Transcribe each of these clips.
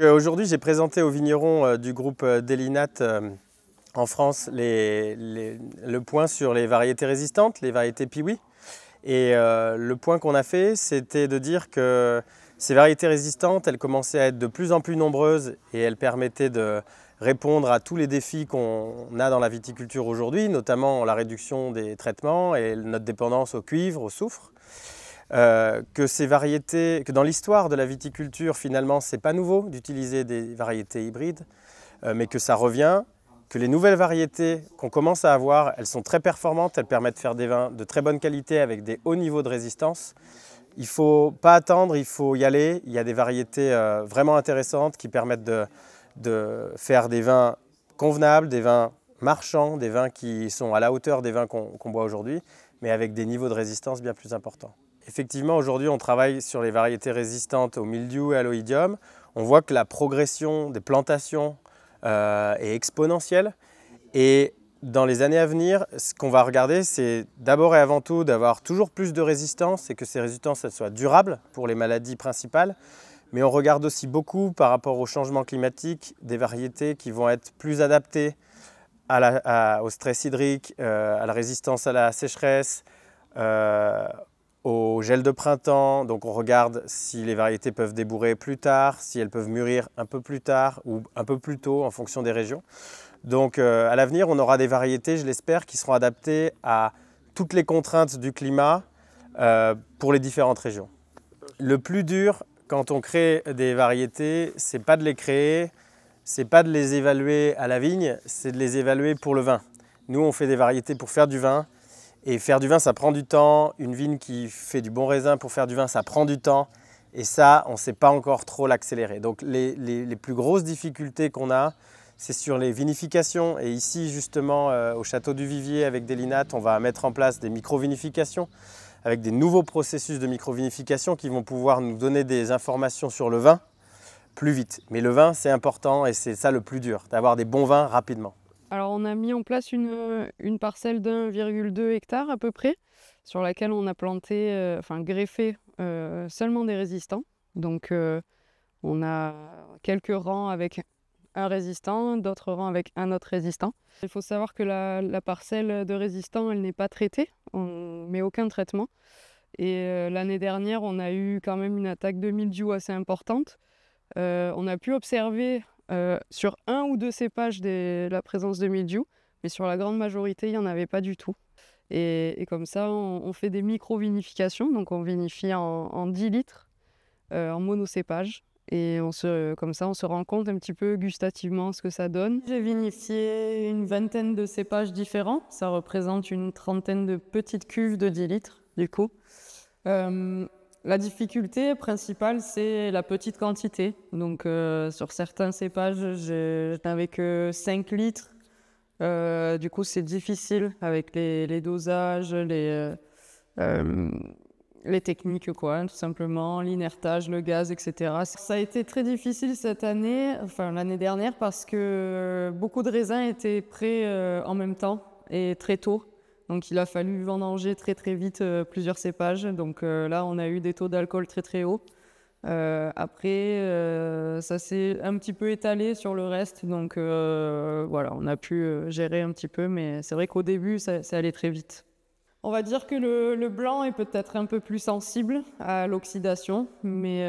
Aujourd'hui, j'ai présenté aux vignerons euh, du groupe euh, Delinat euh, en France le point sur les variétés résistantes, les variétés Piwi. Et le point qu'on a fait, c'était de dire que ces variétés résistantes, elles commençaient à être de plus en plus nombreuses et elles permettaient de répondre à tous les défis qu'on a dans la viticulture aujourd'hui, notamment la réduction des traitements et notre dépendance au cuivre, au soufre. Euh, que ces variétés, que dans l'histoire de la viticulture, finalement, c'est pas nouveau d'utiliser des variétés hybrides, euh, mais que ça revient, que les nouvelles variétés qu'on commence à avoir, elles sont très performantes, elles permettent de faire des vins de très bonne qualité avec des hauts niveaux de résistance. Il ne faut pas attendre, il faut y aller. Il y a des variétés euh, vraiment intéressantes qui permettent de, faire des vins convenables, des vins marchands, des vins qui sont à la hauteur des vins qu'on boit aujourd'hui, mais avec des niveaux de résistance bien plus importants. Effectivement, aujourd'hui, on travaille sur les variétés résistantes au mildiou et à l'oïdium. On voit que la progression des plantations euh, est exponentielle. Et dans les années à venir, ce qu'on va regarder, c'est d'abord et avant tout d'avoir toujours plus de résistance et que ces résistances elles soient durables pour les maladies principales. Mais on regarde aussi beaucoup par rapport au changement climatique des variétés qui vont être plus adaptées à au stress hydrique, euh, à la résistance à la sécheresse, euh, au gel de printemps. Donc on regarde si les variétés peuvent débourrer plus tard, si elles peuvent mûrir un peu plus tard ou un peu plus tôt en fonction des régions. Donc euh, à l'avenir, on aura des variétés, je l'espère, qui seront adaptées à toutes les contraintes du climat euh, pour les différentes régions. Le plus dur quand on crée des variétés, c'est pas de les créer, c'est pas de les évaluer à la vigne, c'est de les évaluer pour le vin. Nous, on fait des variétés pour faire du vin et faire du vin, ça prend du temps. Une vigne qui fait du bon raisin pour faire du vin, ça prend du temps. Et ça, on ne sait pas encore trop l'accélérer. Donc les, les, plus grosses difficultés qu'on a, c'est sur les vinifications. Et ici, justement, euh, au Château du Vivier, avec Delinat, on va mettre en place des micro-vinifications, avec des nouveaux processus de micro-vinification qui vont pouvoir nous donner des informations sur le vin plus vite. Mais le vin, c'est important et c'est ça le plus dur, d'avoir des bons vins rapidement on a mis en place une, euh, une parcelle d'1,2 hectare à peu près, sur laquelle on a planté, euh, enfin greffé euh, seulement des résistants. Donc on a quelques rangs avec un résistant, d'autres rangs avec un autre résistant. Il faut savoir que la, parcelle de résistants elle n'est pas traitée, on met aucun traitement. Et l'année dernière, on a eu quand même une attaque de mildiou assez importante. on a pu observer euh, sur un ou deux cépages de la présence de mildiou, mais sur la grande majorité, il n'y en avait pas du tout. Et, comme ça, on, fait des micro-vinifications, donc on vinifie en, 10 litres, en euh, en monocépage. Et on se, comme ça, on se rend compte un petit peu gustativement ce que ça donne. J'ai vinifié une vingtaine de cépages différents. Ça représente une trentaine de petites cuves de 10 litres, du coup. Euh, la difficulté principale, c'est la petite quantité. Donc, euh, sur certains cépages, je n'avais que 5 litres. Euh, du coup, c'est difficile avec les, dosages, les, euh, les techniques, quoi, hein, tout simplement, l'inertage, le gaz, etc. Ça a été très difficile cette année, enfin l'année dernière, parce que beaucoup de raisins étaient prêts en même temps et très tôt. Donc il a fallu vendanger très très vite euh, plusieurs cépages. Donc euh, là, on a eu des taux d'alcool très très hauts. Euh, après, ça s'est un petit peu étalé sur le reste. Donc voilà, on a pu gérer un petit peu. Mais c'est vrai qu'au début, ça, allait très vite. On va dire que le blanc est peut-être un peu plus sensible à l'oxydation. Mais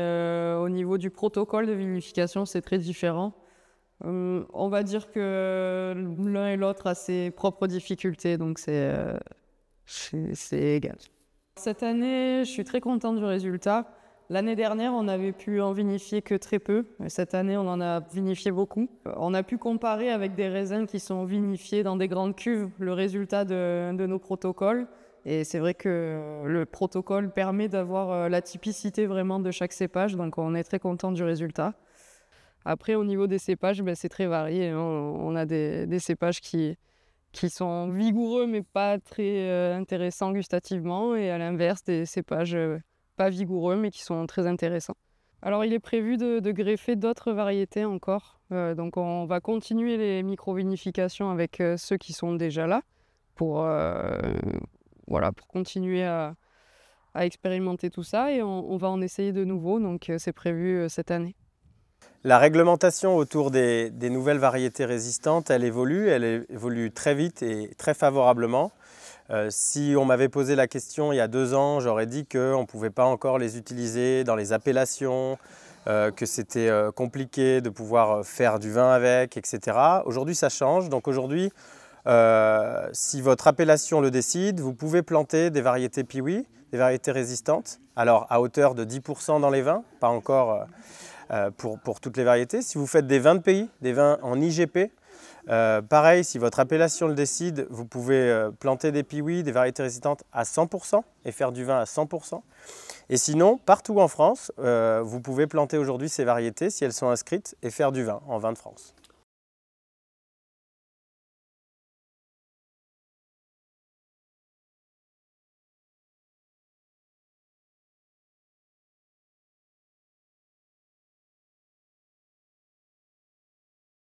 au niveau du protocole de vinification, c'est très différent. Euh, on va dire que l'un et l'autre a ses propres difficultés, donc c'est égal. Cette année, je suis très contente du résultat. L'année dernière, on n'avait pu en vinifier que très peu. cette année, on en a vinifié beaucoup. On a pu comparer avec des raisins qui sont vinifiés dans des grandes cuves le résultat de, de nos protocoles. Et c'est vrai que le protocole permet d'avoir euh, la typicité vraiment de chaque cépage, donc on est très content du résultat. Après, au niveau des cépages, ben, c'est très varié. Hein. On a des, cépages qui, qui sont vigoureux mais pas très euh, intéressants gustativement, et à l'inverse, des cépages euh, pas vigoureux mais qui sont très intéressants. Alors, il est prévu de, greffer d'autres variétés encore. Euh, donc, on va continuer les micro-vinifications avec ceux qui sont déjà là pour, voilà, pour continuer à, à expérimenter tout ça et on, on va en essayer de nouveau. Donc, c'est prévu cette année. La réglementation autour des, nouvelles variétés résistantes, elle évolue, elle évolue très vite et très favorablement. Euh, si on m'avait posé la question il y a deux ans, j'aurais dit qu'on ne pouvait pas encore les utiliser dans les appellations, euh, que c'était euh, compliqué de pouvoir faire du vin avec, etc. Aujourd'hui, ça change. Donc aujourd'hui, si votre appellation le décide, vous pouvez planter des variétés piwi, des variétés résistantes, alors à hauteur de 10% dans les vins, pas encore... Euh, pour, toutes les variétés. Si vous faites des vins de pays, des vins en IGP, euh, pareil, si votre appellation le décide, vous pouvez euh, planter des piwis, des variétés résistantes à 100% et faire du vin à 100%. Et sinon, partout en France, vous pouvez planter aujourd'hui ces variétés si elles sont inscrites et faire du vin en vin de France.